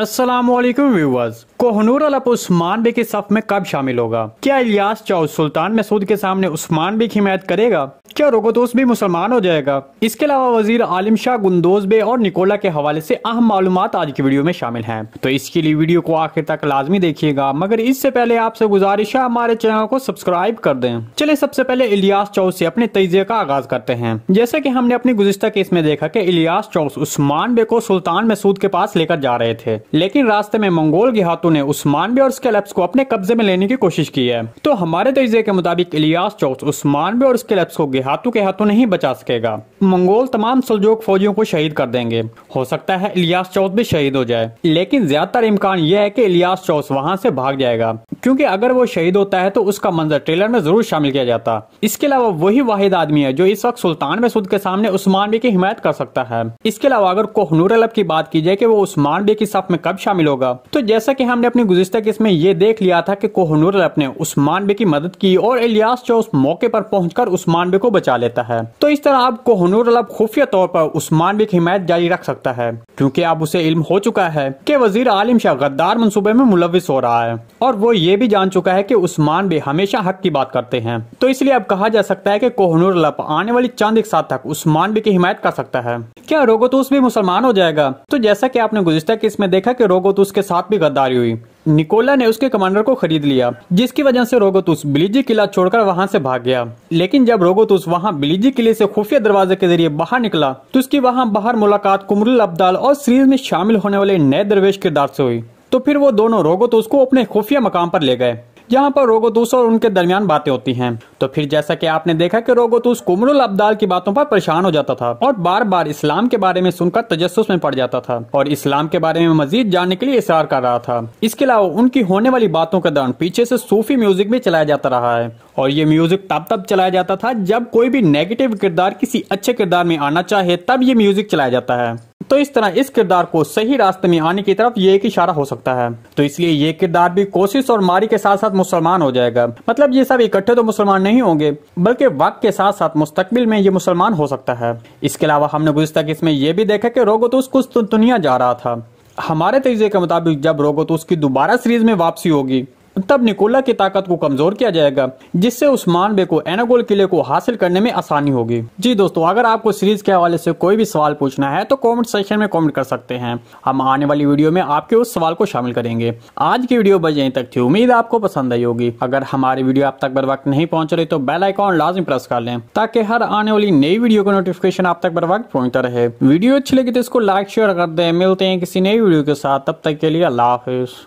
Aslam viewers Kohinoor अलप उस्मान बे के सफ में कब शामिल होगा क्या इलियास चाउ सुल्तान मसूद के सामने उस्मान बे की हिमायत करेगा क्या रोगोतोस भी मुसलमान हो जाएगा इसके अलावा वजीर आलिम शाह गुंदोज बे और निकोला के हवाले से अहम मालूम आज की वीडियो में शामिल हैं तो इसके लिए वीडियो को आखिर तक लाजमी देखिएगा मगर इससे पहले आपसे गुजारिश है हमारे चैनल को सब्सक्राइब कर दें चले सबसे पहले इलियास चौस ऐसी अपने तजिए का आगाज करते हैं जैसे की हमने अपनी गुजश्ता केस में देखा की इलियास चौस उस्मान बे को सुल्तान मसूद के पास लेकर जा रहे थे लेकिन रास्ते में मंगोल हाथों ने उस्मान भी और उसके लफ्स को अपने कब्जे में लेने की कोशिश की है तो हमारे तजे के मुताबिक इलियास चौक उस्मान और उसके लफ्स को गिहातों के हाथों नहीं बचा सकेगा मंगोल तमाम सलजोक फौजियों को शहीद कर देंगे हो सकता है इलियास चौथ भी शहीद हो जाए लेकिन ज्यादातर इम्कान यह है की इलियास चौथ वहाँ से भाग जाएगा क्योंकि अगर वो शहीद होता है तो उसका मंजर ट्रेलर में जरूर शामिल किया जाता इसके अलावा वही वाहिद आदमी है जो इस वक्त सुल्तान मसूद के सामने उस्मान बे की हिमायत कर सकता है इसके अलावा अगर कोहनूर अलब की बात की जाए कि वो उस्मान बे की साफ में कब शामिल होगा तो जैसा कि हमने अपनी गुजश्ता किस में ये देख लिया था कि कोहनूर अपने उस्मान बे की मदद की और इलियास जो उस मौके पर पहुंचकर उस्मान बे को बचा लेता है तो इस तरह अब कोहनूर अलब खुफिया तौर पर उस्मान बे की हिमायत जारी रख सकता है क्योंकि अब उसे इल्म हो चुका है कि वजीर आलिम शाह गद्दार मनसूबे में मुलविस हो रहा है और वो ये भी जान चुका है कि उस्मान बे हमेशा हक की बात करते हैं तो इसलिए अब कहा जा सकता है कि कोहनूर लप आने वाली चांद एक साथ तक उस्मान बे की हिमायत कर सकता है क्या रोगोतूस भी मुसलमान हो जाएगा तो जैसा कि आपने गुजश्ता केस में देखा कि रोगोतूस के साथ भी गद्दारी हुई निकोला ने उसके कमांडर को खरीद लिया जिसकी वजह से रोगोतूस बिलीजी किला छोड़कर वहां से भाग गया लेकिन जब रोगोतूस वहां बिलीजी किले से खुफिया दरवाजे के जरिए बाहर निकला तो उसकी वहां बाहर मुलाकात कुमरुल अब्दाल और सीरीज में शामिल होने वाले नए दरवेश किरदार से हुई तो फिर वो दोनों रोगोतूस को अपने खुफिया मकाम पर ले गए यहाँ पर रोगोतूस और उनके दरमियान बातें होती हैं तो फिर जैसा कि आपने देखा कि रोगोतूस कुमरुल अब्दाल की बातों पर परेशान हो जाता था और बार बार इस्लाम के बारे में सुनकर तजस में पड़ जाता था और इस्लाम के बारे में मजीद जानने के लिए इशार कर रहा था इसके अलावा उनकी होने वाली बातों के दौरान पीछे से सूफी म्यूजिक भी चलाया जाता रहा है और ये म्यूजिक तब तब चलाया जाता था जब कोई भी नेगेटिव किरदार किसी अच्छे किरदार में आना चाहे तब ये म्यूजिक चलाया जाता है तो इस तरह इस किरदार को सही रास्ते में आने की तरफ ये एक इशारा हो सकता है तो इसलिए ये किरदार भी कोशिश और मारी के साथ साथ मुसलमान हो जाएगा मतलब ये सब इकट्ठे तो मुसलमान नहीं होंगे बल्कि वक्त के साथ साथ मुस्तकबिल में ये मुसलमान हो सकता है इसके अलावा हमने गुजतर इसमें यह भी देखा रोगो तो कुछ दुनिया जा रहा था हमारे तरीके के मुताबिक जब तो की दोबारा सीरीज में वापसी होगी तब निकोला की ताकत को कमजोर किया जाएगा जिससे उस्मान बे को एनागोल किले को हासिल करने में आसानी होगी जी दोस्तों अगर आपको सीरीज के हवाले से कोई भी सवाल पूछना है तो कमेंट सेक्शन में कमेंट कर सकते हैं हम आने वाली वीडियो में आपके उस सवाल को शामिल करेंगे आज की वीडियो बस यहीं तक थी उम्मीद आपको पसंद आई होगी अगर हमारी वीडियो आप तक बर वक्त नहीं पहुँच रही तो बेल आइकॉन लाजमी प्रेस कर लें ताकि हर आने वाली नई वीडियो का नोटिफिकेशन आप तक बर वक्त पहुँचता रहे वीडियो अच्छी लगी तो इसको लाइक शेयर कर दे मिलते हैं किसी नई वीडियो के साथ तब तक के लिए अल्लाह हाफिज़